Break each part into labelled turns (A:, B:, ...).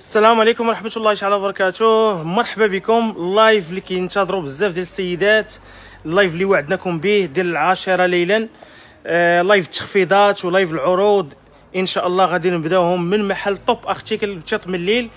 A: السلام عليكم ورحمه الله تعالى وبركاته مرحبا بكم لايف اللي كينتظروا بزاف ديال السيدات اللايف اللي وعدناكم به ديال العاشره ليلا آه لايف التخفيضات ولايف العروض ان شاء الله غادي نبداوهم من محل توب ارتيكل بتشط من الليل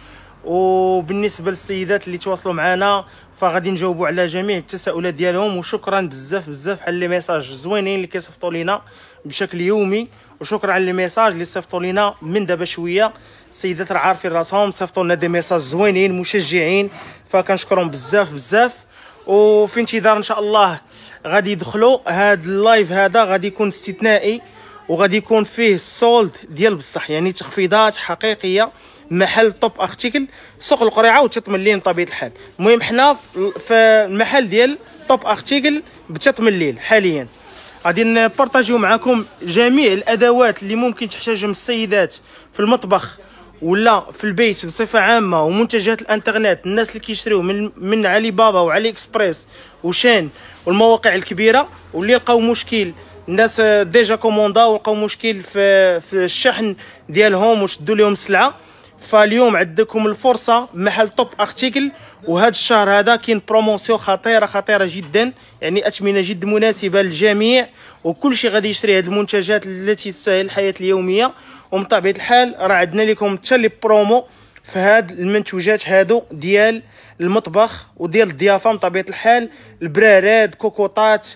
A: وبالنسبه للسيدات اللي تواصلوا معنا فغادي نجاوبوا على جميع التساؤلات ديالهم وشكرا بزاف بزاف على لي ميساج زوينين اللي كيصيفطوا لينا بشكل يومي وشكرا على لي ميساج اللي صيفطوا لينا من دابا شويه السيدات راه عارفين راسهم صيفطوا لنا دي ميساج زوينين مشجعين فكنشكرهم بزاف بزاف وفي انتظار ان شاء الله غادي يدخلوا هذا اللايف هذا غادي يكون استثنائي وغادي يكون فيه سولد ديال بصح يعني تخفيضات حقيقيه محل توب ارتيكل سوق القريعه وتتملين طبيعه الحال المهم حنا في المحل ديال توب ارتيكل بتتملين حاليا غادي نبارطاجيو معكم جميع الادوات اللي ممكن تحتاجهم السيدات في المطبخ ولا في البيت بصفه عامه ومنتجات الانترنت الناس اللي كيشريو من من علي بابا وعلي اكسبريس وشين والمواقع الكبيره واللي لقاو مشكل الناس ديجا كوموندا ولقاو مشكل في في الشحن ديالهم وشدوا لهم السلعه فاليوم عندكم الفرصه محل توب ارتيكل وهذا الشهر هذا كاين بروموسيون خطيره خطيره جدا يعني اثمنه جد مناسبه للجميع وكل شيء غادي يشري هذه المنتجات التي تسهل الحياه اليوميه ومن طبيعه الحال راه عندنا لكم حتى لي برومو في هاد المنتوجات هادو ديال المطبخ وديال الضيافه من طبيعه الحال البرارات كوكوطات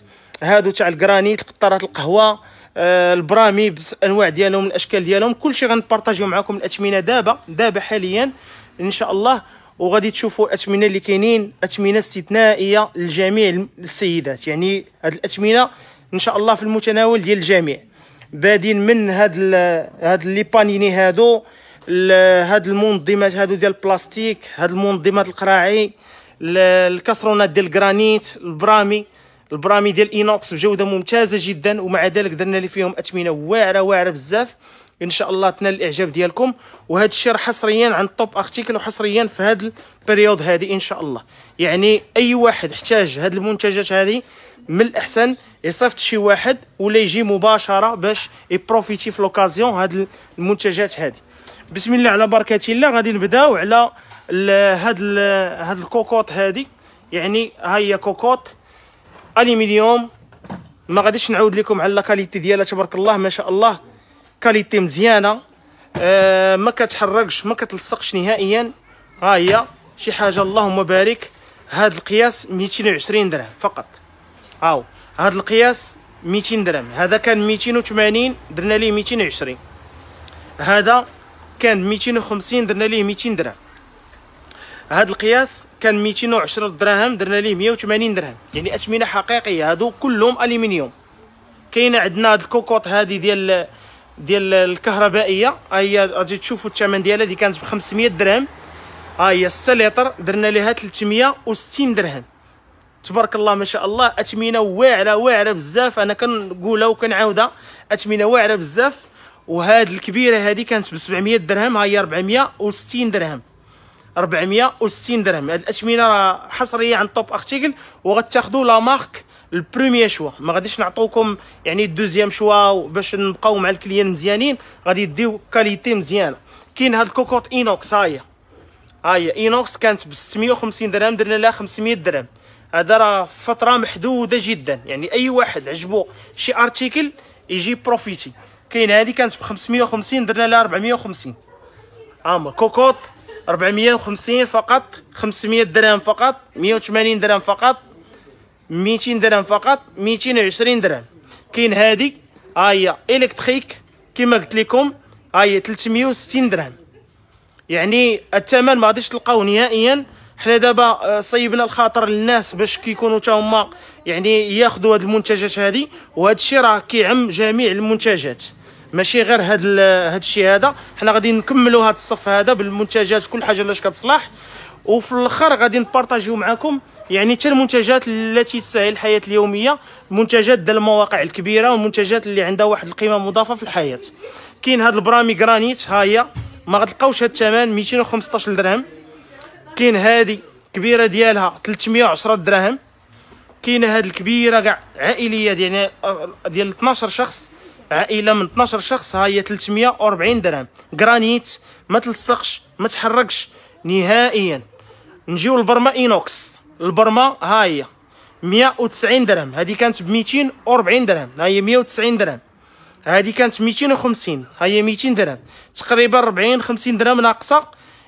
A: هادو تاع الجرانيت قطرات القهوه آه، البرامي بانواع ديالهم الاشكال ديالهم كلشي غنبارطاجيو معكم الاثمنه دابا دابا حاليا ان شاء الله وغادي تشوفوا الاثمنه اللي كاينين اثمنه استثنائيه لجميع السيدات يعني هاد الاثمنه ان شاء الله في المتناول ديال الجميع بادين من هاد هاد لي بانيني هادو هاد المنظمات هادو ديال البلاستيك هاد المنظمات القراعي الكسرونات ديال الجرانيت البرامي البرامي ديال اينوكس بجوده ممتازه جدا ومع ذلك درنا لي فيهم اثمنه واعره واعره بزاف ان شاء الله تنال الاعجاب ديالكم وهذا الشيء راه حصريا عند توب ارتيكل وحصريا في هذا البريود هذه ان شاء الله يعني اي واحد احتاج هذه المنتجات هذه من الاحسن يصيفط شي واحد ولا يجي مباشره باش يبروفيتي في لوكازيون هاد المنتجات هذه بسم الله على بركه الله غادي نبداو على هاد هاد الكوكوط هذه يعني ها هي كوكوط اليم اليوم ما غاديش نعاود لكم على لاكاليتي ديالها تبارك الله ما شاء الله كاليتي مزيانه آه ما كتحرقش ما كتلصقش نهائيا ها هي شي حاجه اللهم بارك هذا القياس 220 درهم فقط هاو هذا القياس 200 درهم هذا كان 280 درنا ليه 220 هذا كان 250 درنا ليه 200 درهم هذا القياس كان 220 درهم درنا ليه 180 درهم يعني اثمنه حقيقيه هادو كلهم الومنيوم كاينه عندنا هاد الكوكوط هادي ديال ديال الكهربائيه ها هي غادي تشوفوا الثمن ديالها دي كانت ب 500 درهم ها هي 6 لتر درنا ليها 360 درهم تبارك الله ما شاء الله اثمنه واعره واعره بزاف انا كنقولها وكنعاودها اثمنه واعره بزاف وهاد الكبيره هادي كانت ب 700 درهم ها هي 460 درهم 460 درهم هاد الاثمنه راه حصريه عند توب ارتيكل وغتاخذوا لا مارك البرومي شوا ما غاديش نعطوكم يعني الدوزيام شوا باش نبقاو مع الكليان مزيانين غادي ديو كاليتي مزيانه كاين هاد الكوكوط اينوكس هاي هاي اينوكس كانت ب 650 درهم درنا لها 500 درهم هذا راه فتره محدوده جدا يعني اي واحد عجبو شي ارتيكل يجي بروفيتي كاين هذه كانت ب 550 درنا لها 450 هاما كوكوط 450 فقط 500 درهم فقط 180 درهم فقط 200 درهم فقط 220 درهم كاين هادي ها هي الكتريك كما قلت لكم ها هي 360 درهم يعني الثمن ما غاديش تلقاو نهائيا حنا دابا آه، صيبنا الخاطر للناس باش كيكونوا حتى هما يعني ياخذوا هاد المنتجات هادي وهذا الشيء راه كيعم جميع المنتجات ماشي غير هاد هاد الشيء هذا حنا غادي نكملوا هاد الصف هذا بالمنتجات كل حاجه لاش كتصلح وفي الاخر غادي نبارطاجيو معكم يعني حتى المنتجات التي تسهل الحياه اليوميه منتجات ديال المواقع الكبيره والمنتجات اللي عندها واحد القيمه مضافه في الحياه كاين هاد البرامي غرانيت ها هي ما غتلقاوش هاد الثمن 215 درهم كاين هادي كبيره ديالها 310 دراهم كاينه هاد الكبيره كاع عائليه يعني ديال 12 شخص عائله من 12 شخص ها هي 340 درهم جرانيت ما تلصقش ما تحركش نهائيا نجيو لبرما اينوكس البرما ها هي 190 درهم هذه كانت ب 240 درهم ها هي 190 درهم هذه كانت 250 ها هي 200 درهم تقريبا 40 50 درهم ناقصه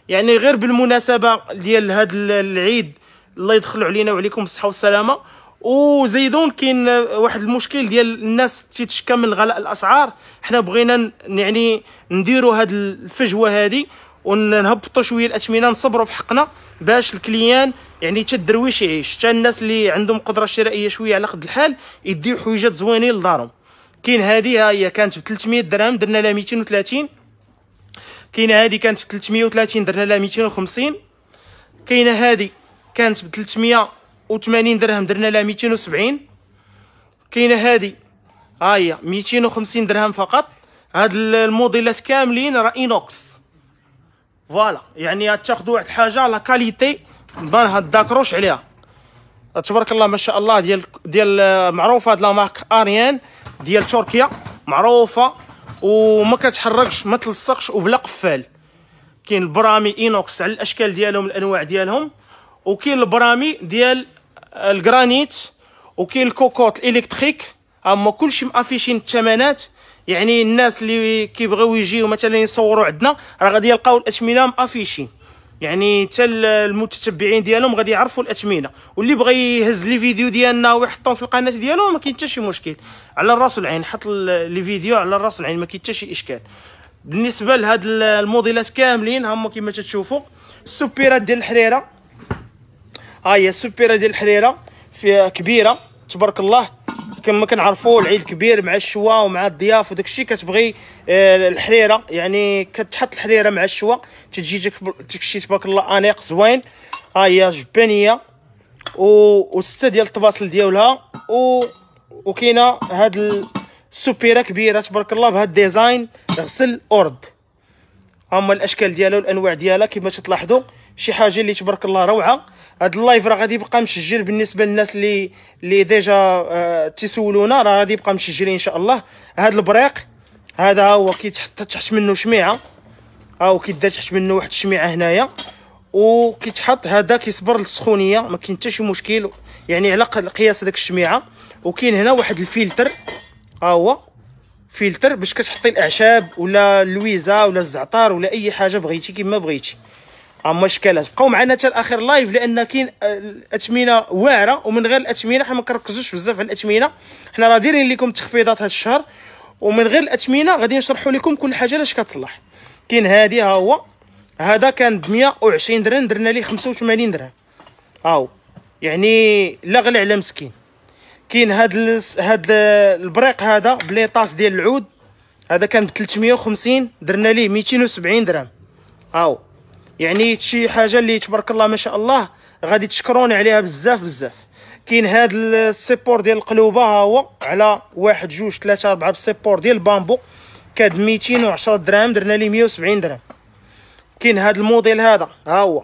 A: يعني غير بالمناسبه ديال هذا العيد الله يدخلوا علينا وعليكم بالصحه والسلامه وزيدون كاين واحد المشكل ديال الناس تيتشكى من غلاء الاسعار حنا بغينا يعني نديروا هاد الفجوه هذه ونهبطوا شويه الاثمنه نصبروا في حقنا باش الكليان يعني حتى الدرويش يعيش حتى الناس اللي عندهم قدره شرائيه شويه على قد الحال يديو حويجات زوينين لدارهم كاين هذه ها هي كانت ب 300 درهم درنا لها 230 كاينه هذه كانت ب 330 درنا لها 250 كاينه هذه كانت ب 300 وثمانين درهم درنا لها ميتين وسبعين كاينه هادي ها هي ميتين وخمسين درهم فقط هاد الموديلات كاملين راه اينوكس فوالا يعني تاخدو واحد الحاجه لا كاليتي ما داكروش عليها تبارك الله ما شاء الله ديال ديال آه، معروفه هاد لامارك اريان ديال تركيا معروفه وما كتحركش ما تلصقش وبلا قفال كاين البرامي اينوكس على الاشكال ديالهم الانواع ديالهم وكاين البرامي ديال الجرانيت وكاين الكوكوط الالكتريك هما كلشي مافيشين الثمانات يعني الناس اللي كيبغيو يجيو مثلا يصوروا عندنا راه غادي يلقاو الاثمنه مافيشين يعني حتى المتتبعين ديالهم غادي يعرفوا الاثمنه واللي بغى يهز لي فيديو ديالنا ويحطهم في القناه ديالو ما كاين حتى شي مشكل على راس العين حط لي فيديو على راس العين ما كاين حتى شي اشكال بالنسبه لهاد الموديلات كاملين هما كما تشوفوا السوبيرات ديال الحريره ها هي السبيره ديال الحريره فيها كبيره تبارك الله كما كنعرفوا العيد كبير مع الشوا ومع الضياف وداك الشيء كتبغي آه، الحريره يعني كتحط الحريره مع الشوا تجي داك الشيء تبارك الله انيق زوين ها هي جبانيه و سته ديال الطباصل ديالها و وكاينه هاد السوبيره كبيره تبارك الله بهاد الديزاين غسل اورد هما الاشكال ديالها والانواع ديالها كما تلاحظوا شي حاجه اللي تبارك الله روعه هاد اللايف راه غادي يبقى مسجل بالنسبه للناس اللي اللي ديجا آه تيسولونا راه غادي يبقى مسجل ان شاء الله هاد البريق هذا هو كيتحط تحت منه شميعه ها هو كيدار تحت منه واحد الشميعه هنايا وكيتحط هذا كيصبر للسخونيه ما كاين حتى شي مشكل يعني على قياس داك الشميعه وكاين هنا واحد الفلتر ها هو فلتر باش كتحطي الاعشاب ولا اللويزه ولا الزعتر ولا اي حاجه بغيتي كما بغيتي آه، مشكلات بقاو معنا حتى الاخر لايف لان كاين آه، الاثمنه واعره ومن غير الاثمنه حنا ما كنركزوش بزاف على الاثمنه حنا راه دايرين لكم تخفيضات هذا الشهر ومن غير الاثمنه غادي نشرحوا لكم كل حاجه لاش كتصلح كاين هادي ها هو هذا كان ب 120 درهم درنا ليه 85 درهم ها هو يعني لا غلى على مسكين كاين هاد ال... هاد البريق هذا بليطاس ديال العود هذا كان ب 350 درنا ليه 270 درهم ها هو يعني شي حاجه اللي تبارك الله ما شاء الله غادي تشكروني عليها بزاف بزاف كاين هاد السيبور ديال القلوبه ها هو على واحد جوج ثلاثة أربعة بسيبور ديال البامبو كاد 210 درهم درنا ليه 170 درهم كاين هاد الموديل هذا ها هو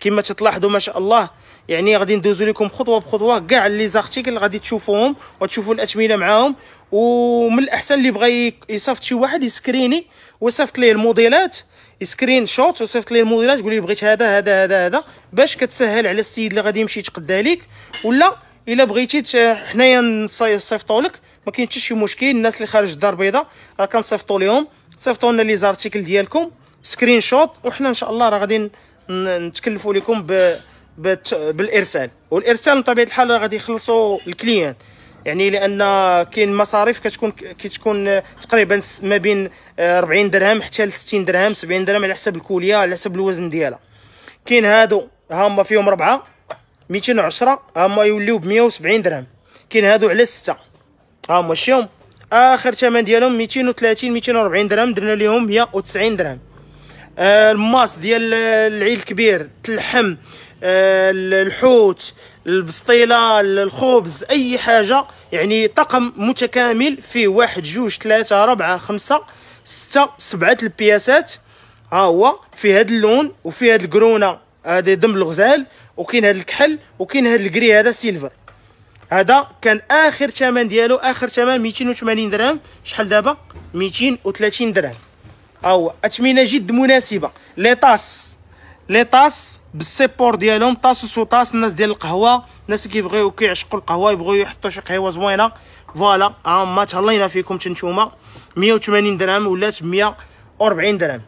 A: كما تلاحظوا ما شاء الله يعني غادي ندوزو لكم خطوه بخطوه كاع لي زارتيكل غادي تشوفوهم وتشوفوا الاثمنه معاهم ومن الاحسن اللي بغى يصيفط شي واحد يسكريني ويصيفط ليه الموديلات سكرين شوت وصيفط ليه الموديلات تقول ليه بغيت هذا هذا هذا هذا باش كتسهل على السيد اللي غادي يمشي يتقدى لك ولا الا بغيتي حنايا نصيفطو لك ما كاين حتى شي مشكل الناس اللي خارج الدار البيضاء راه كنصيفطو لهم صيفطوا لنا لي زارتيكل ديالكم سكرين شوت وحنا ان شاء الله راه غادي نتكلفوا لكم ب بالارسال والارسال بطبيعه الحال غادي يخلصوا الكليان يعني لان كاين مصاريف كتكون كتكون تقريبا ما بين 40 آه، درهم حتى ل 60 درهم 70 درهم على حسب الكوليه على حسب الوزن ديالها كاين هادو ها هما فيهم ربعه 210 ها هما يوليو ب 170 درهم كاين هادو على سته ها هما شيهم اخر ثمن ديالهم 230 240 درهم درنا ليهم 190 درهم آه، الماس ديال العيل الكبير اللحم آه، الحوت البسطيله الخبز اي حاجه يعني طقم متكامل فيه واحد جوج ثلاثة اربعه خمسة ستة سبعة البياسات ها هو في هذا اللون وفي هذا الكرونه هذا دم الغزال وكاين هذا الكحل وكاين هذا الكري هذا سيلفر هذا كان اخر ثمن ديالو اخر ثمن 280 درهم شحال دابا 230 درهم ها هو اثمنه جد مناسبه لي طاس لي طاس بالسيبور ديالهم طاس وسو طاس الناس ديال القهوه الناس كيبغيو كيعشقوا القهوه يبغيو يحطوا شي قهوه زوينه فوالا ها ما تهلينا فيكم تنتوما 180 درهم ولات 140 درهم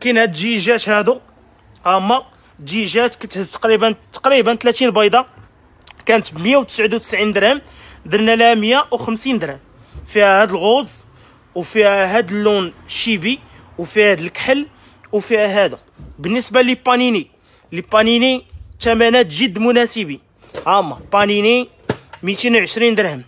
A: كاين هاد الجيجات هادو ها هما جيجات كتهز تقريبا تقريبا 30 بيضه كانت ب 199 درهم درنا لها 150 درهم فيها هاد الغوز وفيها هاد اللون شيبي وفيها هاد الكحل وفيها هذا بالنسبه لي بانيني لي بانيني ثمنات جد مناسبين هاهما بانيني 220 درهم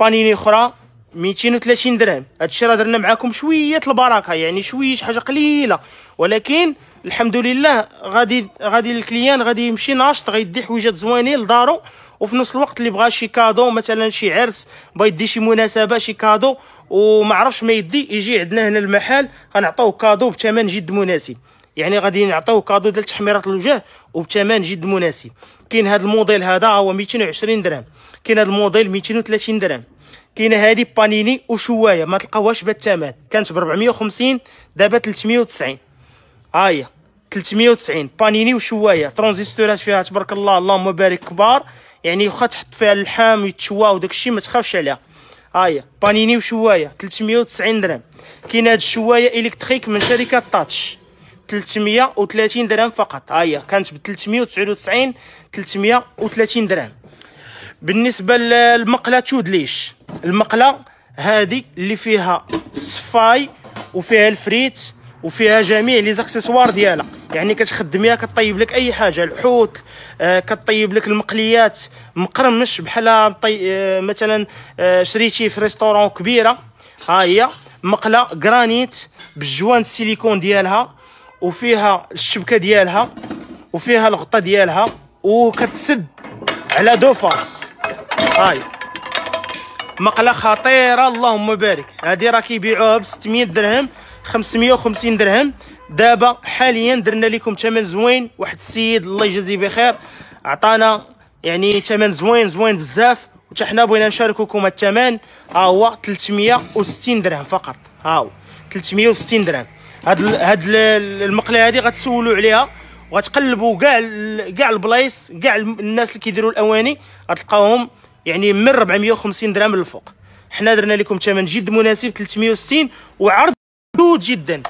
A: بانيني اخرى 230 درهم هادشي راه درنا معاكم شويه البركه يعني شويه حاجه قليله ولكن الحمد لله غادي غادي الكليان غادي يمشي ناشط غيدي حويجات زوينين لدارو وفي نفس الوقت اللي بغى شي كادو مثلا شي عرس بغى يدي شي مناسبه شي كادو وما عرفش ما يدي يجي عندنا هنا المحل غنعطوه كادو بثمن جد مناسب يعني غادي نعطيو كادو ديال تحميرات الوجه وبثمن جد مناسب كاين هذا الموديل هذا هو 220 درهم كاين هذا الموديل 230 درهم كاينه هذه بانيني وشوايه ما تلقاوهاش بالثمن كانت ب 450 دابا 390 ها هي 390 بانيني وشوايه ترونزيستورات فيها تبارك الله اللهم بارك كبار يعني واخا تحط فيها اللحام يتشوا وداك الشيء ما تخافش عليها ها هي بانيني وشوايه 390 درهم كاين هاد الشوايه الكتريك من شركه تاتش 330 درهم فقط ها آه، هي كانت ب 399 330 درهم بالنسبه للمقله تودليش المقله هذه اللي فيها صفاي وفيها الفريت وفيها جميع لي زاكسيسوار ديالها يعني كتخدميها كطيب لك اي حاجه الحوت آه كطيب لك المقليات مقرمش بحال طي... آه مثلا آه شريتي في ريستورون كبيره ها آه، هي مقله جرانيت بالجوان السيليكون ديالها وفيها الشبكه ديالها وفيها الغطاء ديالها وكتسد على دو هاي مقله خطيره اللهم بارك هذه راه كيبيعوها ب 600 درهم 550 درهم دابا حاليا درنا لكم ثمن زوين واحد السيد الله يجازيه بخير عطانا يعني ثمن زوين زوين بزاف وتا حنا بغينا نشارككم الثمن ها هو 360 درهم فقط ها هو 360 درهم هاد هاد المقله هادي غتسولوا عليها وغتقلبوا كاع كاع البلايص كاع الناس اللي كيديروا الاواني غتلقاوهم يعني من 450 درهم للفوق حنا درنا لكم ثمن جد مناسب 360 وعرض محدود جدا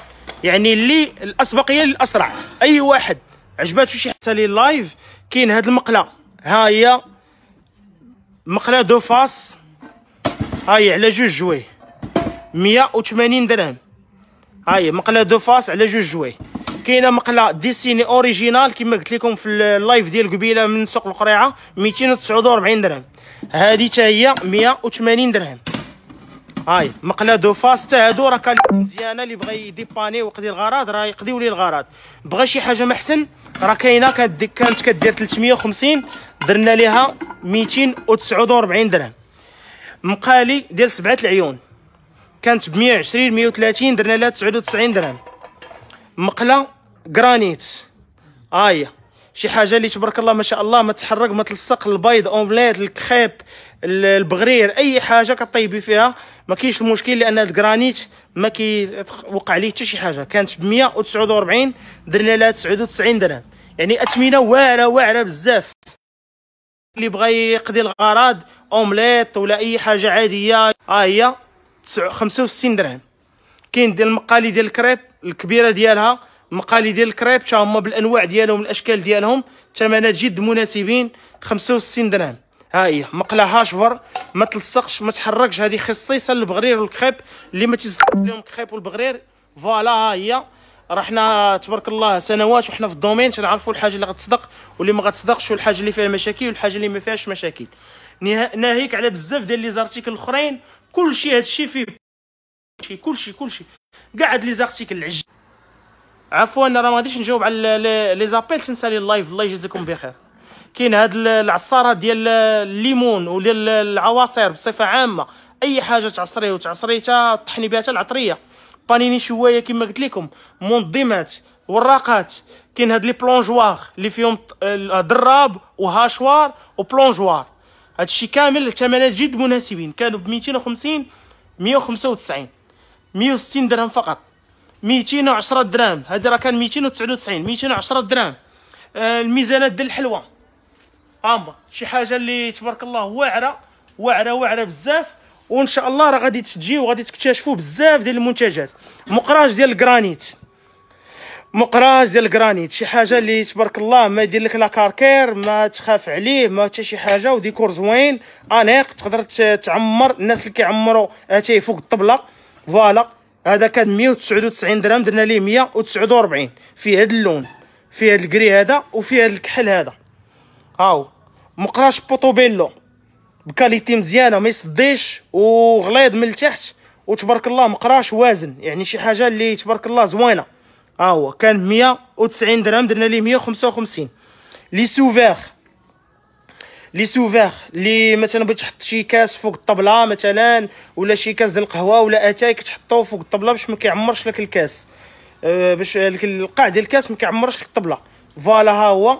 A: يعني اللي الاسبقيه للاسرع اي واحد عجباتو شي حتى لي لايف كاين هاد المقله ها هي مقله دو ها هي على جوج جويه 180 درهم هاي مقله دو فاس على جوج جوي كاينه مقله ديسيني اوريجينال كما قلت لكم في اللايف ديال قبيله من سوق القريعه 249 درهم هذه حتى هي 180 درهم هاي مقله دو فاس حتى هادو راه كان مزيانه اللي بغى يديباني ويقضي الغرض راه يقضيو ليه الغرض بغى شي حاجه محسن راه كاينه كانت كانت كدير 350 درنا ليها 249 درهم مقالي ديال سبعه العيون كانت ب 120 130 درنا لها 99 درهم مقله جرانيت ها هي شي حاجه اللي تبارك الله ما شاء الله ما تحرق ما تلصق البيض اومليت الكخيب البغرير اي حاجه كطيبي فيها ما كاينش المشكل لان هاد الجرانيت ما كيوقع ليه حتى شي حاجه كانت ب 149 درنا لها 99 درهم يعني اثمنه واعره واعره بزاف اللي بغى يقضي الغراض اومليت ولا اي حاجه عاديه ها هي 65 درهم كاين ديال المقالي ديال الكريب الكبيره ديالها المقالي ديال الكريب حتى هما بالانواع ديالهم الاشكال ديالهم ثمنات جد مناسبين 65 درهم ها هي ما هاشفر ما تلصقش ما تحركش هذه خصيصا للبغرير والكريب اللي ما تيزقش لهم الكريب والبغرير فوالا ها هي راه حنا تبارك الله سنوات وحنا في الدومين تنعرفوا الحاجه اللي غتصدق واللي ما غتصدقش والحاجه اللي فيها مشاكل والحاجه اللي ما فيهاش مشاكل ناهيك على بزاف ديال لي زارتيكل الاخرين كلشي هادشي فيه كلشي كلشي كلشي كاع هاد لي زارتيكل العج عفوا انا راه ما غاديش نجاوب على لي زابيل تنسى لي اللايف الله يجزيكم بخير كاين هاد العصاره ديال الليمون وديال العواصير بصفه عامه اي حاجه تعصريه وتعصريتها طحني بها العطريه بانيني شويه كما قلت لكم منظمات وراقات كاين هاد لي بلونجوار اللي فيهم الضراب وهاشوار وبلونجوار هادشي كامل الثمنات جد مناسبين كانوا ب 250 195 160 درهم فقط 210 درهم هذا راه كان 299 210 درهم آه، الميزانات ديال الحلوى اما شي حاجه اللي تبارك الله واعره واعره واعره بزاف وان شاء الله راه غادي تجي وغادي تكتشفوا بزاف ديال المنتجات مقراج ديال الجرانيت مقراز ديال الجرانيت شي حاجه اللي تبارك الله ما يدير لك لا كاركير ما تخاف عليه ما حتى شي حاجه وديكور زوين انيق تقدر تعمر الناس اللي كيعمروا اتاي آه، فوق الطبله فوالا هذا كان 199 درهم درنا ليه 149 في هذا اللون في هذا الكري هذا وفي هذا الكحل هذا هاو مقراش بوطوبيلو بكاليتي مزيانه ما يصديش وغليظ من التحت وتبارك الله مقراش وازن يعني شي حاجه اللي تبارك الله زوينه ها هو كان 190 درهم درنا ليه 155 لي سوفير لي سوفير لي مثلا بغيت تحط شي كاس فوق الطبله مثلا ولا شي كاس ديال القهوه ولا اتاي كتحطو فوق الطبله باش ما كيعمرش لك الكاس أه باش القاع ديال الكاس ما كيعمرش لك الطبله فوالا ها هو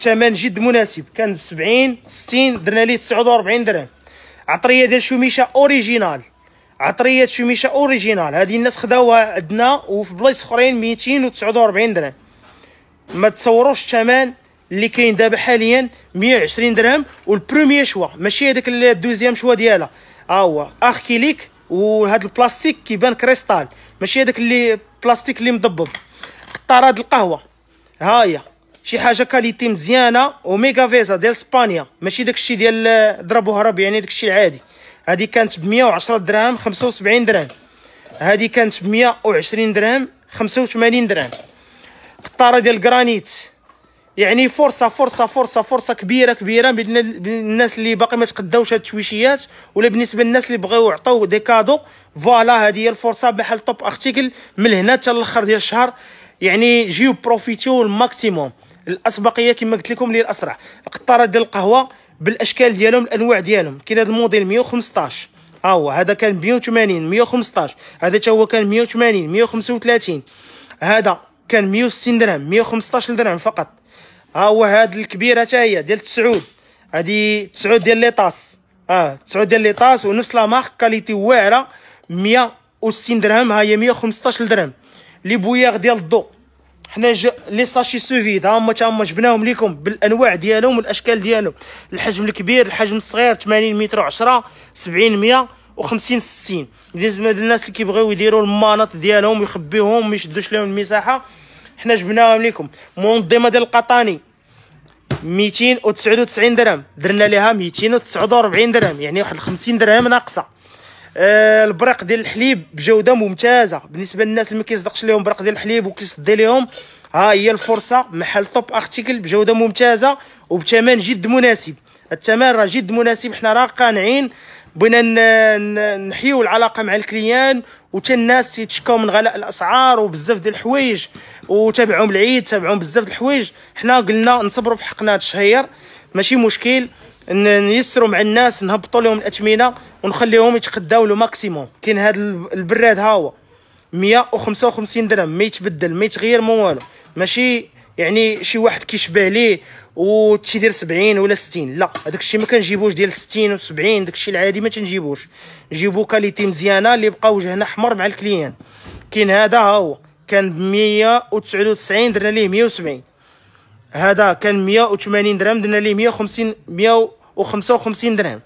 A: ثمن جد مناسب كان ب 70 60 درنا ليه 49 درهم عطريه ديال شوميشه اوريجينال عطريه شميشه اوريجينال هذه الناس خداوها عندنا وفي بلايص اخرين 249 درهم ما تصوروش الثمن اللي كاين دابا حاليا 120 درهم والبروميير شوا ماشي هذاك الدوزيام شوا ديالها ها هو اخكيليك وهذا البلاستيك كيبان كريستال ماشي هذاك اللي بلاستيك اللي مضبب قطارات القهوه ها هي شي حاجه كاليتي مزيانه وميغا فيزا ديال اسبانيا ماشي داكشي ديال ضرب وهرب يعني داكشي العادي هذه كانت ب 110 درهم 75 درهم هذه كانت ب 120 درهم 85 درهم قطاره ديال الجرانيت يعني فرصه فرصه فرصه فرصه كبيره كبيره بين الناس اللي باقي ما تقداوش هاد التويشيات ولا بالنسبه للناس اللي بغاو يعطيو دي كادو فوالا هادي هي الفرصه بحال توب ارتيكل من هنا حتى الاخر ديال الشهر يعني جيو بروفيتيو الماكسيموم الاسبقيه كما قلت لكم اللي الاسرع القطاره ديال القهوه بالاشكال ديالهم الانواع ديالهم كاين هذا الموديل 115 ها هو هذا كان 180 115 هذا حتى هو كان 180 135 هذا كان 160 درهم 115 درهم فقط ها هو هذا الكبيره حتى هي ديال التسعود هذه تسعود ديال لي طاس اه تسعود ديال لي طاس ونفس لا مارك كاليتي واعره 160 درهم ها هي 115 درهم لي بوياغ ديال الضو حنا جا لي ساشي سو فيد ها هما تاهما جبناهم ليكم بالانواع ديالهم والاشكال ديالهم الحجم الكبير الحجم الصغير 80 متر 10 70 100 و50 60 بالنسبه للناس اللي كيبغيو يديروا المناط ديالهم ويخبيوهم ميشدوش لهم المساحه حنا جبناهم ليكم منظمه ديال القطاني 299 درهم درنا ليها 249 درهم يعني واحد 50 درهم ناقصه آه، البريق ديال الحليب بجوده ممتازه بالنسبه للناس اللي ما كيصدقش لهم بريق ديال الحليب وكيصدي لهم ها هي الفرصه محل توب ارتيكل بجوده ممتازه وبثمن جد مناسب الثمن راه جد مناسب حنا راه قانعين بغينا نحيو العلاقه مع الكليان وتا الناس تيتشكاو من غلاء الاسعار وبزاف ديال الحوايج وتابعهم العيد تابعهم بزاف ديال الحوايج حنا قلنا نصبروا في حقنا هاد الشهير ماشي مشكل نيسروا مع الناس نهبطوا لهم الاثمنه ونخليهم يتقداو لو ماكسيموم كاين هذا البراد ها هو 155 درهم ما يتبدل ما يتغير ما والو ماشي يعني شي واحد كيشبه ليه وتيدير 70 ولا 60 لا هذاك الشيء ما كنجيبوش ديال 60 و70 داك الشيء العادي ما تنجيبوش نجيبو كاليتي مزيانه اللي بقى وجهنا احمر مع الكليان كاين هذا ها هو كان ب 199 درنا ليه 170 هذا كان 180 درهم درنا ليه 150 155 درهم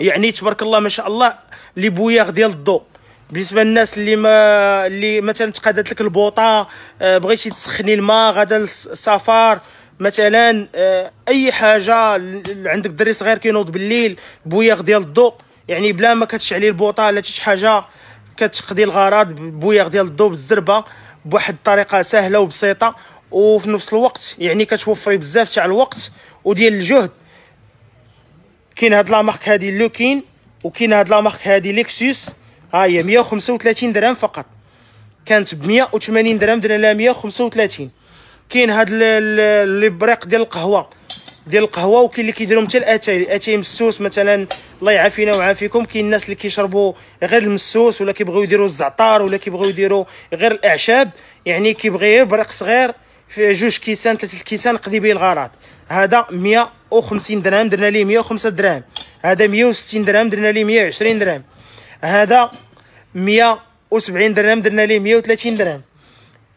A: يعني تبارك الله ما شاء الله لي بوياغ ديال الضو بالنسبه للناس اللي ما اللي مثلا تقادت لك البوطه آه، بغيتي تسخني الماء غدا السفر مثلا آه، اي حاجه عندك دري صغير كينوض بالليل بوياغ ديال الضو يعني بلا ما كتشعلي البوطه لا شي حاجه كتقضي الغرض بوياغ ديال الضو بالزربه بواحد الطريقه سهله وبسيطه وفي نفس الوقت يعني كتوفري بزاف تاع الوقت وديال الجهد كاين هاد لا مارك هادي لوكين وكاين هاد لا مارك هادي ليكسوس ها هي 135 درهم فقط كانت ب 180 درهم درنا لها 135 كاين هاد لي بريق ديال القهوه ديال القهوه وكاين اللي كيديرهم حتى الاتاي الاتاي مسوس مثلا الله يعافينا ويعافيكم كاين الناس اللي كيشربوا غير المسوس ولا كيبغيو يديروا الزعتر ولا كيبغيو يديروا غير الاعشاب يعني كيبغي غير بريق صغير في جوج كيسان ثلاثه الكيسان قضي به الغراض هذا 150 درهم درنا ليه 105 درهم هذا 160 درهم درنا ليه 120 درهم هذا 170 درهم درنا ليه 130 درهم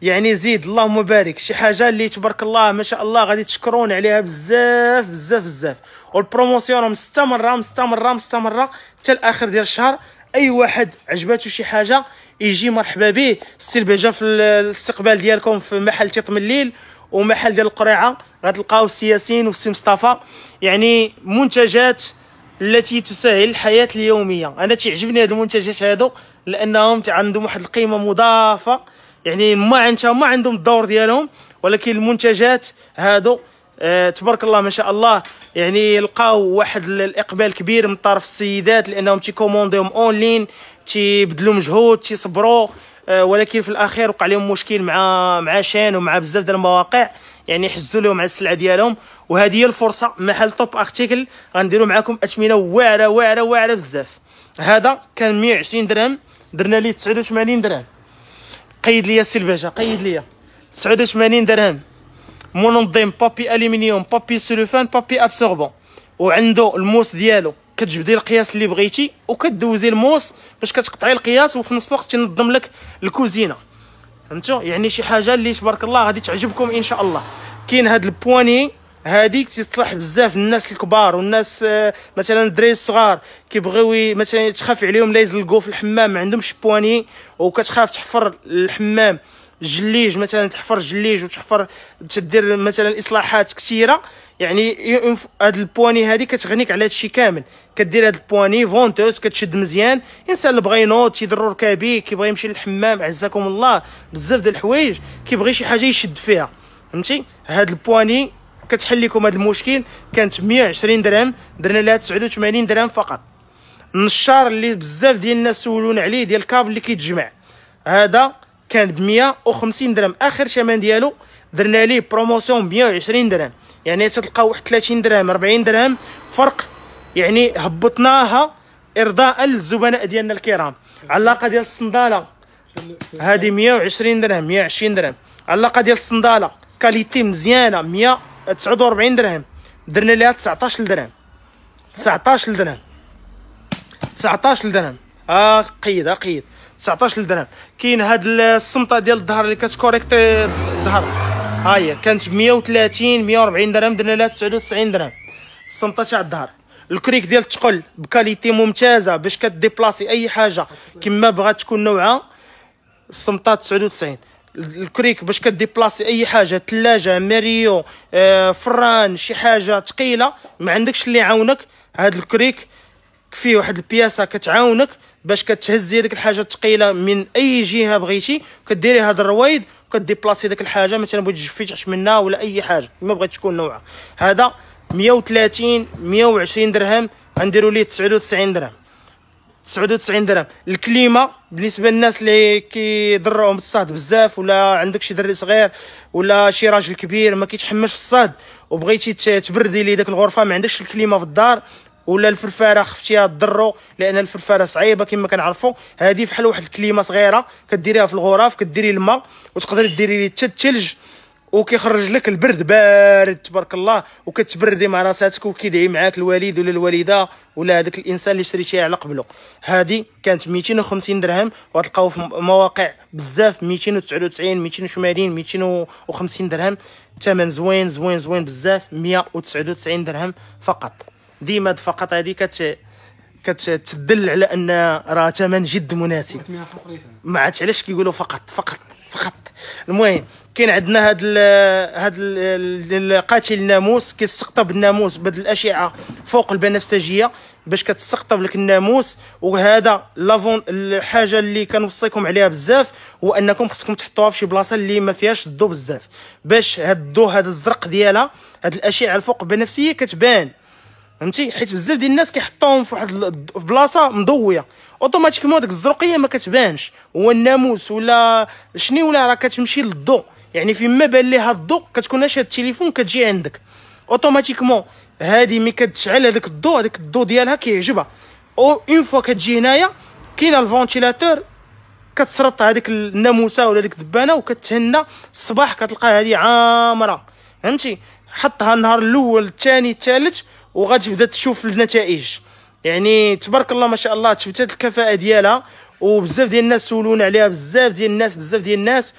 A: يعني زيد اللهم بارك شي حاجه اللي تبارك الله ما شاء الله غادي تشكرون عليها بزاف بزاف بزاف والبروموسيون مستمره مستمره مستمره حتى الاخر ديال الشهر اي واحد عجباتو شي حاجه يجي مرحبا به السي البهجه في الاستقبال ديالكم في محل تيط من الليل ومحل ديال القريعه غتلقاو ياسين والسي مصطفى يعني منتجات التي تسهل الحياه اليوميه انا تيعجبني هاد المنتجات هادو لانهم عندهم واحد القيمه مضافه يعني ما عندهم ما عندهم الدور ديالهم ولكن المنتجات هادو أه تبارك الله ما شاء الله يعني لقاو واحد الاقبال كبير من طرف السيدات لانهم تيكومونديهم اونلاين تيبذلوا مجهود تيصبروا أه ولكن في الاخير وقع لهم مشكل مع مع شان ومع بزاف ديال المواقع يعني حزوا لهم على السلعه ديالهم وهذه هي الفرصه محل توب ارتيكل غنديروا معكم اثمنه واعره واعره واعره بزاف هذا كان 120 درهم درنا ليه 89 درهم قيد ليا السلبجه قيد ليا 89 درهم منظم بابي الومنيوم بابي سلوفان بابي ابسوربون وعنده الموس ديالو كتجبدي القياس اللي بغيتي وكدوزي الموس باش كتقطعي القياس وفي نفس الوقت تنظم لك الكوزينه فهمتوا يعني شي حاجه اللي تبارك الله غادي تعجبكم ان شاء الله كاين هاد البواني هذيك تصلح بزاف الناس الكبار والناس آه، مثلا الدراري الصغار كيبغيو مثلا تخاف عليهم لا يزلقوا في الحمام ما عندهمش بواني وكتخاف تحفر الحمام الجليج مثلا تحفر جليج وتحفر تدير مثلا اصلاحات كثيره يعني هاد البواني هادي كتغنيك على هادشي كامل كدير هاد البواني فونتوس كتشد مزيان الانسان اللي بغى ينوض تيدير ركابي كيبغى يمشي للحمام عزكم الله بزاف ديال الحوايج كيبغي شي حاجه يشد فيها فهمتي هاد البواني كتحل لكم هاد المشكل كانت 120 درهم درنا لها 89 درهم فقط النشار اللي بزاف ديال الناس سولون عليه ديال الكابل اللي كيتجمع هذا كان ب 150 درهم اخر ثمن ديالو درنا ليه بروموسيون 120 درهم يعني تلقى واحد 30 درهم 40 درهم فرق يعني هبطناها ارضاء للزبناء ديالنا الكرام علاقه ديال الصنداله هذه 120 درهم 120 درهم علاقه ديال الصنداله كاليتي مزيانه 149 درهم درنا ليها 19 درهم 19 درهم 19 درهم اه قيد اه قيد 19 درهم كاين هاد الصمطه ديال الظهر اللي كتكوريكتي الظهر ها هي كانت ب 130 140 درهم درنا لها 99 درهم الصمطه تاع الظهر الكريك ديال الثقل بكاليتي ممتازه باش كديبلاسي اي حاجه كما بغات تكون نوعها الصمطه 99 الكريك باش كديبلاسي اي حاجه ثلاجه ماريو آه، فران شي حاجه ثقيله ما عندكش اللي يعاونك هاد الكريك فيه واحد البياسه كتعاونك باش كتهزي هذيك الحاجه الثقيله من اي جهه بغيتي كديري هذا الروايد وكديبلاسي ديك الحاجه مثلا بغيتي تجفي منها ولا اي حاجه ما بغيت تكون نوعها هذا 130 120 درهم غنديروا ليه 99 درهم 99 درهم الكليمه بالنسبه للناس اللي كيضرهم الصهد بزاف ولا عندك شي دري صغير ولا شي راجل كبير ما كيتحملش الصهد وبغيتي تبردي ليه داك الغرفه ما عندكش الكليمه في الدار ولا الفرفاره خفتيها تضرو لان الفرفاره صعيبه كما كنعرفوا هذه فحال واحد الكليمه صغيره كديريها في الغرف كديري الماء وتقدري ديري ليه حتى الثلج وكيخرج لك البرد بارد تبارك الله وكتبردي مع راساتك وكيدعي معاك الوالد ولا الوالده ولا هذاك الانسان اللي شريتيه على قبله هذه كانت 250 درهم وغتلقاو في مواقع بزاف 299 280 250 درهم ثمن زوين زوين زوين بزاف 199 درهم فقط ديما فقط هذه كت كتدل على ان راه ثمن جد مناسب ما عرفتش علاش كيقولوا فقط فقط فقط المهم كاين عندنا هاد ال هاد القاتل الناموس كيستقطب الناموس بهاد الاشعه فوق البنفسجيه باش كتستقطب لك الناموس وهذا لافون الحاجه اللي كنوصيكم عليها بزاف هو انكم خصكم تحطوها في شي بلاصه اللي ما فيهاش الضو بزاف باش هاد الضو هذا الزرق ديالها هاد الاشعه الفوق البنفسجيه كتبان فهمتي حيت بزاف ديال الناس كيحطوهم في واحد البلاصه مضويه اوتوماتيكمون ديك الزرقيه ما كتبانش هو الناموس ولا شني ولا راه كتمشي للضوء يعني ما بان ليها الضوء كتكون شاد التليفون كتجي عندك اوتوماتيكمون هادي مي كتشعل هذاك الضوء هذاك الضو ديالها كيعجبها او اون فوا كتجي هنايا كاين الفونتيلاتور كتسرط هذيك الناموسه ولا ديك الدبانه وكتهنى الصباح كتلقى هذه عامره فهمتي حطها النهار الاول الثاني الثالث وغتبدا تشوف النتائج يعني تبارك الله ما شاء الله تثبتت الكفاءه ديالها وبزاف ديال الناس سولونا عليها بزاف ديال الناس بزاف ديال الناس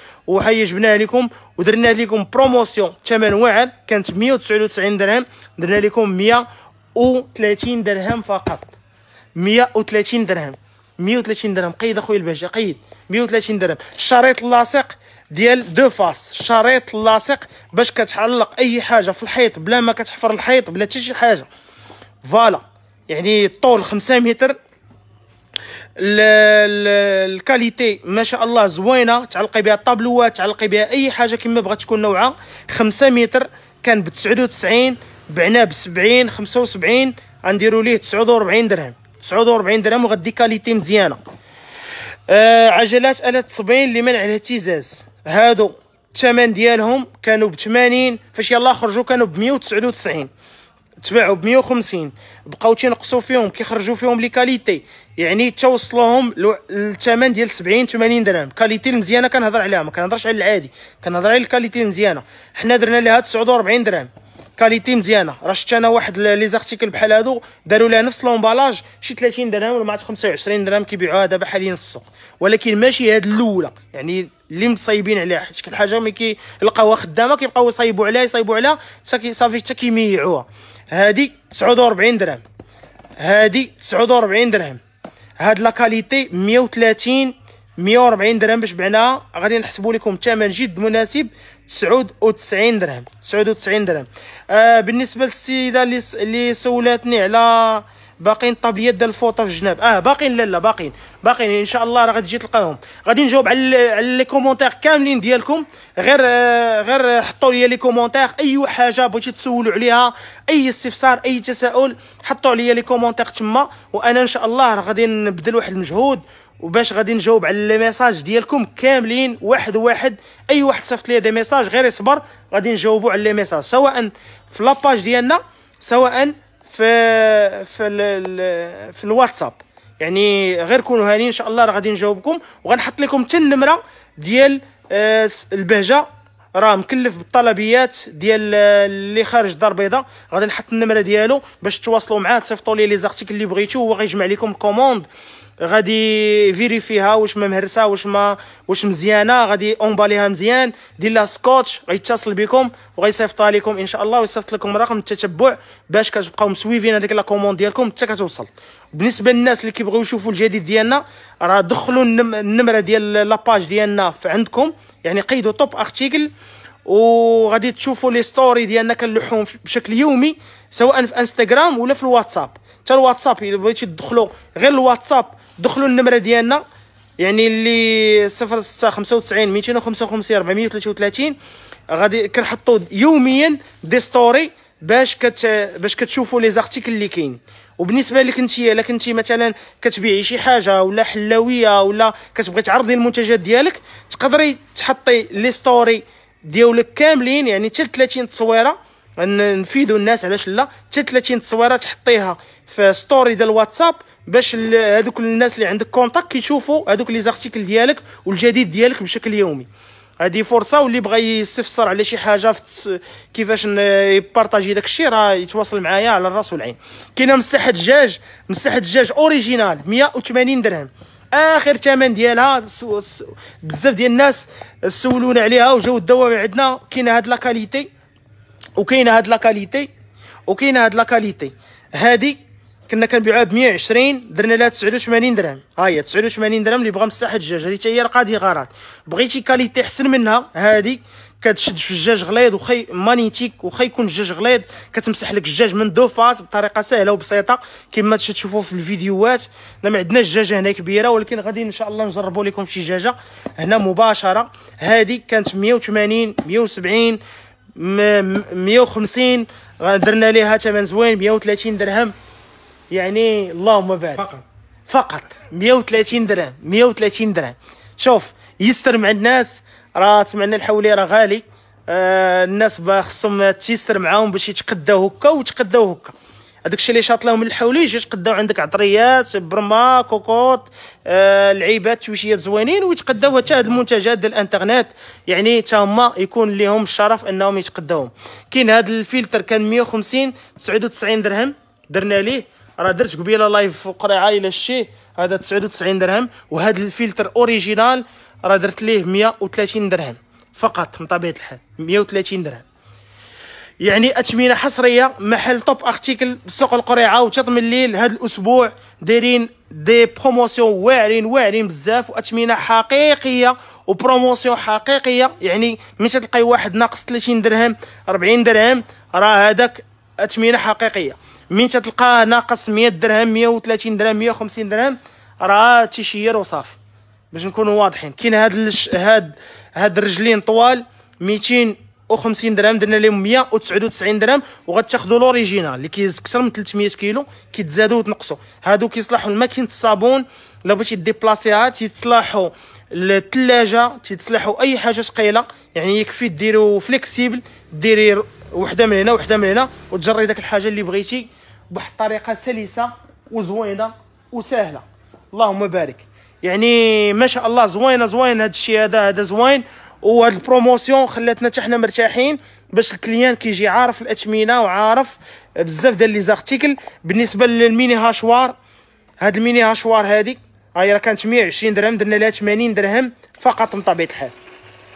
A: جبناها لكم ودرنا لكم بروموسيون ثمن واعر كانت 199 درهم درنا لكم 130 درهم فقط 130 درهم 130 درهم قيد اخويا الباشا قيد 130 درهم الشريط اللاصق ديال دو فاس شريط لاصق باش كتعلق اي حاجه في الحيط بلا ما كتحفر الحيط بلا حتى شي حاجه فوالا يعني الطول 5 متر الكاليتي ما شاء الله زوينه تعلقي بها الطابلوات تعلقي بها اي حاجه كما بغات تكون نوعها 5 متر كان ب 99 بعناه ب 70 75 غنديروا ليه 49 درهم 49 درهم وغدي كاليتي مزيانه آه عجلات الات صبين اللي منع هادو الثمن ديالهم كانوا ب 80 فاش يلاه خرجوا كانوا ب 199 تباعوا ب 150 بقاو تينقصوا فيهم كيخرجوا فيهم لي كاليتي يعني توصلوهم للثمن ديال 70 80 درهم كاليتي المزيانه كنهضر عليها ما كنهضرش على العادي كنهضر على الكاليتي المزيانه حنا درنا لها 49 درهم كاليتي مزيانه راه شفت انا واحد لي زارتيكل بحال هادو داروا لها نفس لومبالاج شي 30 درهم ولا 25 درهم كيبيعوها دابا حاليا في السوق ولكن ماشي هاد الاولى يعني اللي مصايبين عليها حيت كل حاجه ملي كيلقاوها خدامه كيبقاو يصايبوا عليها يصايبوا عليها صافي حتى كيميعوها هادي 49 درهم هادي 49 درهم هاد لا كاليتي 130 140 درهم باش بعناها غادي نحسبوا لكم الثمن جد مناسب 99 درهم 99 درهم آه بالنسبه للسيده اللي اللي سولاتني على آه باقيين الطابليات ديال الفوطه في الجناب اه باقيين لا لا باقيين باقيين ان شاء الله راه غتجي تلقاهم غادي نجاوب على على لي كومونتير كاملين ديالكم غير آه غير حطوا لي لي كومونتير اي حاجه بغيتي تسولوا عليها اي استفسار اي تساؤل حطوا لي لي كومونتير تما وانا ان شاء الله راه غادي نبذل واحد المجهود وباش غادي نجاوب على لي ميساج ديالكم كاملين واحد واحد اي واحد صيفط لي دي ميساج غير يصبر غادي نجاوبوا على لي ميساج سواء في لاباج ديالنا سواء في في ال في الواتساب يعني غير كونوا هانيين ان شاء الله راه غادي نجاوبكم وغنحط لكم حتى النمره ديال آه، البهجه راه مكلف بالطلبيات ديال اللي خارج الدار البيضاء غادي نحط النمره ديالو باش تواصلوا معاه تصيفطوا ليه لي زارتيكل اللي بغيتو هو غيجمع لكم الكوموند غادي فيريفيها واش ما مهرسه واش ما واش مزيانه غادي اونباليها مزيان دير لها سكوتش غيتصل بكم وغيصيفطها لكم ان شاء الله ويصيفط لكم رقم التتبع باش كتبقاو مسويفين هذيك لا كوموند ديالكم حتى كتوصل بالنسبه للناس اللي كيبغيو يشوفوا الجديد ديالنا راه دخلوا النمره ديال لاباج ديالنا عندكم يعني قيدوا توب ارتيكل وغادي تشوفوا لي ستوري ديالنا كنلوحوهم بشكل يومي سواء في انستغرام ولا في الواتساب حتى الواتساب الا بغيتي تدخلوا غير الواتساب دخلوا النمره ديالنا يعني اللي 095 255 433 غادي كنحطوا يوميا دي ستوري باش كت باش كتشوفوا لي زارتيكل اللي كاين وبالنسبه لك انت الا كنتي مثلا كتبيعي شي حاجه ولا حلاويه ولا كتبغي تعرضي المنتجات ديالك تقدري تحطي لي ستوري ديالك كاملين يعني حتى 30 تصويره نفيدوا الناس علاش لا حتى 30 تصويره تحطيها في ستوري ديال الواتساب باش هذوك الناس اللي عندك كونتاكت كيشوفوا هذوك لي زارتيكل ديالك والجديد ديالك بشكل يومي هادي فرصه واللي بغى يستفسر على شي حاجه في كيفاش يبارطاجي داك الشيء راه يتواصل معايا على الراس والعين كاينه مساحه دجاج مساحه دجاج اوريجينال 180 درهم اخر ثمن ديالها بزاف ديال الناس سولونا عليها وجاو الدوام عندنا كاينه هاد لاكاليتي وكاينه هاد لاكاليتي وكاينه هاد لاكاليتي هادي كنا كنبيعوها ب 120 درنا لها 89 درهم ها هي 89 درهم اللي بغى مساحه الدجاج هذه حتى هي راه قاضي بغيتي كاليتي احسن منها هذه كتشد في الدجاج غليظ وخي مانيتيك وخا يكون الدجاج غليظ كتمسح لك الدجاج من دو فاس بطريقه سهله وبسيطه كما تشوفوا في الفيديوهات حنا ما عندناش دجاجه هنا كبيره ولكن غادي ان شاء الله نجربوا لكم شي دجاجه هنا مباشره هذه كانت 180 170 150 درنا ليها ثمن زوين 130 درهم يعني اللهم بارك فقط فقط 130 درهم 130 درهم شوف يستر مع الناس راه سمعنا الحولي راه غالي آه الناس خصهم تيستر معاهم باش يتقداو هكا ويتقداو هكا هذاك الشيء اللي شاط لهم الحولي جا يتقداو عندك عطريات برما كوكوط آه لعيبات شويه زوينين ويتقداو حتى هاد المنتجات ديال الانترنت يعني حتى هما يكون لهم الشرف انهم يتقداوهم كاين هاد الفلتر كان 150 99 درهم درنا ليه راه درت قبيله لايف قريعه الى الشي هذا 99 درهم وهذا الفلتر اوريجينال راه درت ليه 130 درهم فقط من طبيعه الحال 130 درهم يعني اثمنه حصريه محل توب ارتيكل بسوق القريعه وتطمن الليل هذا الاسبوع دايرين دي بروموسيون واعرين واعرين بزاف واثمنه حقيقيه وبروموسيون حقيقيه يعني مش تلقاي واحد ناقص 30 درهم 40 درهم راه هذاك اثمنه حقيقيه من تتلقى ناقص 100 درهم 130 درهم 150 درهم راه تيشير وصافي باش نكونوا واضحين كاين هاد الش... هاد هاد الرجلين طوال 250 درهم درنا لهم 199 درهم وغتاخذوا لوريجينال اللي كيهز اكثر من 300 كيلو كيتزادوا وتنقصوا هادو كيصلحوا لماكينه الصابون لا بغيتي ديبلاسيها تيتصلحوا الثلاجه تيتصلحوا اي حاجه ثقيله يعني يكفي ديروا فليكسيبل ديري وحده من هنا وحده من هنا وتجري داك الحاجه اللي بغيتي بواحد الطريقه سلسه وزوينه وسهله اللهم بارك يعني ما شاء الله زوينه زوين هذا الشيء هذا هذا زوين وهاد البروموسيون خلاتنا حتى حنا مرتاحين باش الكليان كيجي عارف الاثمنه وعارف بزاف ديال لي زارتيكل بالنسبه للميني هاشوار هاد الميني هاشوار هادي هاي راه كانت 120 درهم درنا لها 80 درهم فقط من طبيعه الحال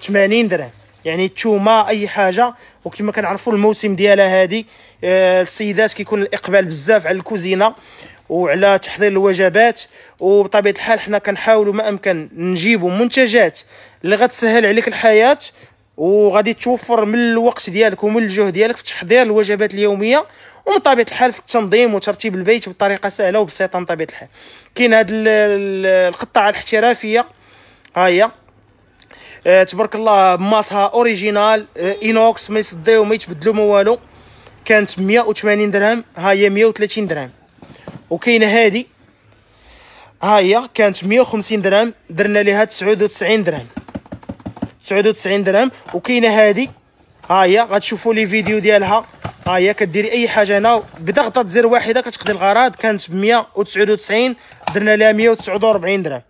A: 80 درهم يعني التومه اي حاجه وكما كنعرفوا الموسم ديالها هذه آه، السيدات كيكون الاقبال بزاف على الكوزينه وعلى تحضير الوجبات وبطبيعه الحال حنا كنحاولوا ما امكن نجيبوا منتجات اللي غتسهل عليك الحياه وغادي توفر من الوقت ديالك ومن الجهد ديالك في تحضير الوجبات اليوميه ومن طبيعه الحال في التنظيم وترتيب البيت بطريقه سهله وبسيطه من طبيعه الحال كاين هاد القطعه الاحترافيه ها هي آه تبارك الله ماسها اوريجينال آه اينوكس ما يصديو ما يتبدلو ما والو كانت 180 درهم ها هي 130 درهم وكاينه هادي ها هي كانت 150 درهم درنا ليها 99 درهم 99 درهم وكاينه هادي ها هي غتشوفوا لي فيديو ديالها ها هي كديري اي حاجه هنا بضغطه زر واحده كتقضي الغراض كانت ب 199 درنا لها 149 درهم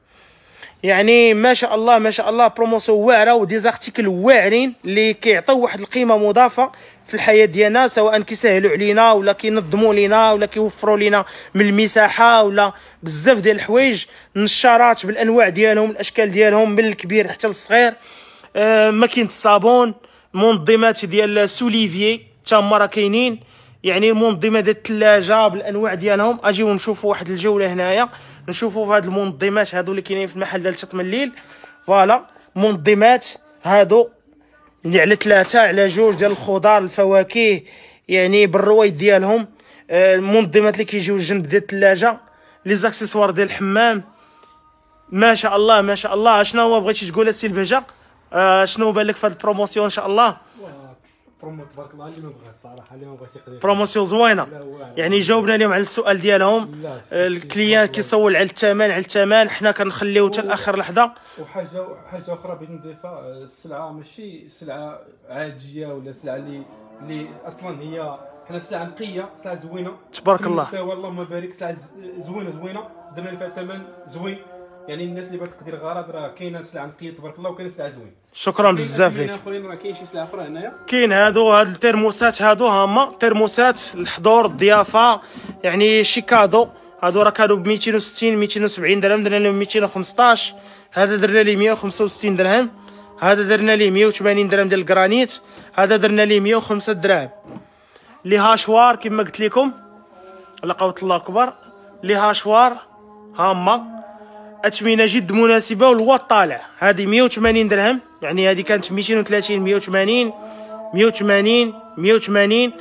A: يعني ما شاء الله ما شاء الله بروموسيون واعره زارتيكل واعرين اللي كيعطيو واحد القيمه مضافه في الحياه ديالنا سواء كيسهلوا علينا ولا كينظموا لينا ولا كيوفروا لينا من المساحه ولا بزاف ديال الحوايج نشارات بالانواع ديالهم الاشكال ديالهم من الكبير حتى للصغير أه ماكينه الصابون منظمات ديال سوليفيي حتى هما راه كاينين يعني المنظمه ديال الثلاجه بالانواع ديالهم اجيو نشوفوا واحد الجوله هنايا نشوفوا في هاد المنظمات هادو اللي كاينين في المحل ديال شط من الليل فوالا منظمات هادو اللي على ثلاثه على جوج ديال الخضار الفواكه يعني بالرويد ديالهم آه، المنظمات اللي كيجيو جنب ديال الثلاجه لي زاكسيسوار ديال الحمام ما شاء الله ما شاء الله شنو هو بغيتي تقول السي البهجه آه شنو بان لك في هاد البروموسيون ان شاء الله برومو تبارك الله اللي ما بغاش يقضي بروموسيون زوينه يعني جاوبنا اليوم على السؤال ديالهم الكليان كيسول على الثمن على الثمن حنا كنخليو حتى لاخر لحظه وحاجه حاجه اخرى بغيت نضيفها السلعه آه، ماشي سلعه عاديه ولا سلعه اللي اللي اصلا هي حنا سلعه نقيه سلعه زوينه تبارك الله مستوى اللهم بارك سلعه زوينه زوينه درنا فيها ثمن زوين يعني الناس اللي بغات تقضي الغرض راه كاينه سلعه نقيه تبارك الله وكاينه سلعه زوينه شكرا بزاف لك كاين هادو هاد الترموسات هادو هما ترموسات الحضور الضيافه يعني شي كادو هادو راه كانوا ب 260 270 درهم درنا لهم 215 هذا درنا ليه 165 درهم هذا درنا ليه 180 درهم ديال الجرانيت هذا درنا ليه 105 دراهم لي هاشوار كما قلت لكم لا قوه الله اكبر لي هاشوار هما اثمنه جد مناسبه والواط طالع هذه 180 درهم يعني هذه كانت 230 180 180 180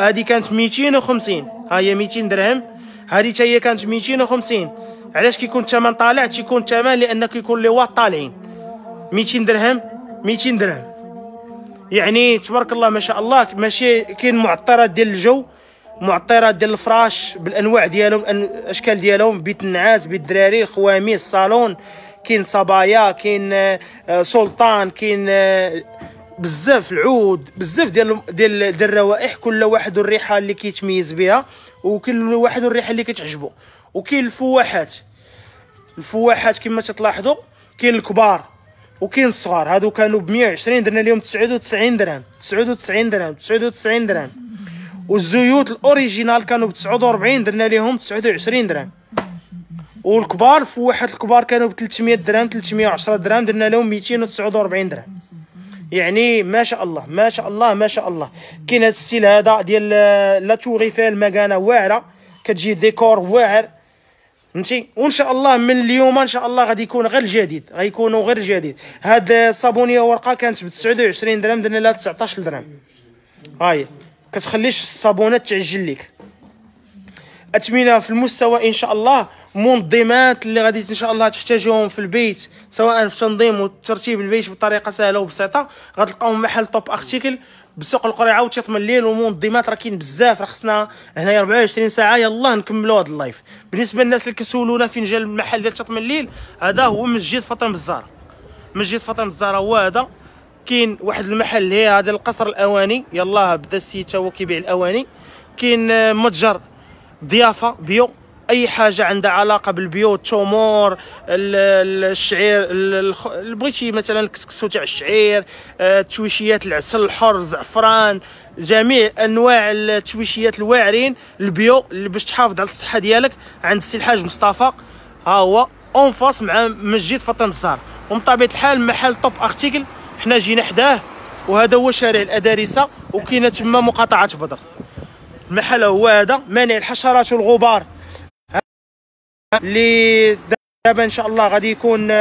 A: هذه كانت 250 ها هي 200 درهم هذه حتى هي كانت 250 علاش كيكون الثمن طالع تيكون الثمن لان كيكون لي واط طالعين 200 درهم 200 درهم يعني تبارك الله ما شاء الله ماشي كاين معطرات ديال الجو معطره ديال الفراش بالانواع ديالهم الاشكال ديالهم بيت النعاس بيت الدراري الخواميس الصالون كاين صبايا كاين آه، سلطان كاين آه، بزاف العود بزاف ديال ديال ديال الروائح كل واحد الريحه اللي كيتميز بها وكل واحد الريحه اللي كتعجبو وكاين الفواحات الفواحات كما تلاحظوا كاين الكبار وكاين الصغار هادو كانوا ب 120 درنا لهم 99 درهم 99 درهم 99 درهم والزيوت الاوريجينال كانوا ب 49 درنا لهم 29 درهم والكبار في واحد الكبار كانوا ب 300 درهم 310 درهم درنا لهم 249 درهم يعني ما شاء الله ما شاء الله ما شاء الله كاين هذا السيل هذا ديال آه، لا توريفيل مكانه واعره كتجي ديكور واعر فهمتي وان شاء الله من اليوم ان شاء الله غادي يكون غير الجديد غيكونوا غير الجديد هاد الصابونيه ورقه كانت ب 29 درهم درنا لها 19 درهم هاهي كتخليش الصابونات تعجل لك اثمنه في المستوى ان شاء الله منظمات اللي غادي ان شاء الله تحتاجوهم في البيت سواء في تنظيم وترتيب البيت بطريقه سهله وبسيطه غتلقاوهم محل توب ارتيكل بسوق القريعه وتيطمن الليل ومنظمات راه كاين بزاف راه خصنا هنايا 24 ساعه يلاه نكملوا هذا اللايف بالنسبه للناس اللي كيسولونا فين جا المحل ديال تطمن الليل هذا هو مسجد فاطمه الزهراء مسجد فاطمه الزهراء هو هذا كاين واحد المحل هي هذا القصر الاواني يلاه بدا السيد هو كيبيع الاواني كاين آه، متجر ضيافه بيو اي حاجه عندها علاقه بالبيو التمور الشعير بغيتي مثلا الكسكسو تاع الشعير آه، التويشيات العسل الحر الزعفران جميع انواع التويشيات الواعرين البيو اللي باش تحافظ على الصحه ديالك عند السي الحاج مصطفى ها هو اون فاس مع مسجد فطن الزهر ومن طبيعه الحال محل توب ارتيكل حنا جينا حداه وهذا هو شارع الادارسه وكاينه تما مقاطعه بدر المحل هو هذا مانع الحشرات والغبار اللي دابا ان شاء الله غادي يكون